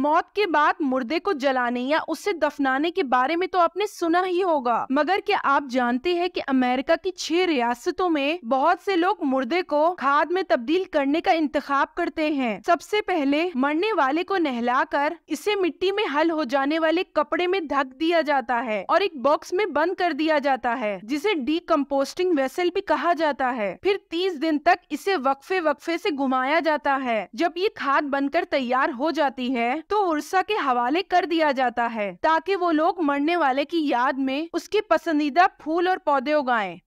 मौत के बाद मुर्दे को जलाने या उससे दफनाने के बारे में तो आपने सुना ही होगा मगर क्या आप जानते हैं कि अमेरिका की छह रियासतों में बहुत से लोग मुर्दे को खाद में तब्दील करने का इंतखाब करते हैं सबसे पहले मरने वाले को नहलाकर इसे मिट्टी में हल हो जाने वाले कपड़े में ढक दिया जाता है और एक बॉक्स में बंद कर दिया जाता है जिसे कम्पोस्टिंग वेसल भी कहा जाता है फिर तीस दिन तक इसे वक्फे वक्फे ऐसी घुमाया जाता है जब ये खाद बनकर तैयार हो जाती है तो उर्सा के हवाले कर दिया जाता है ताकि वो लोग मरने वाले की याद में उसके पसंदीदा फूल और पौधे उगाएं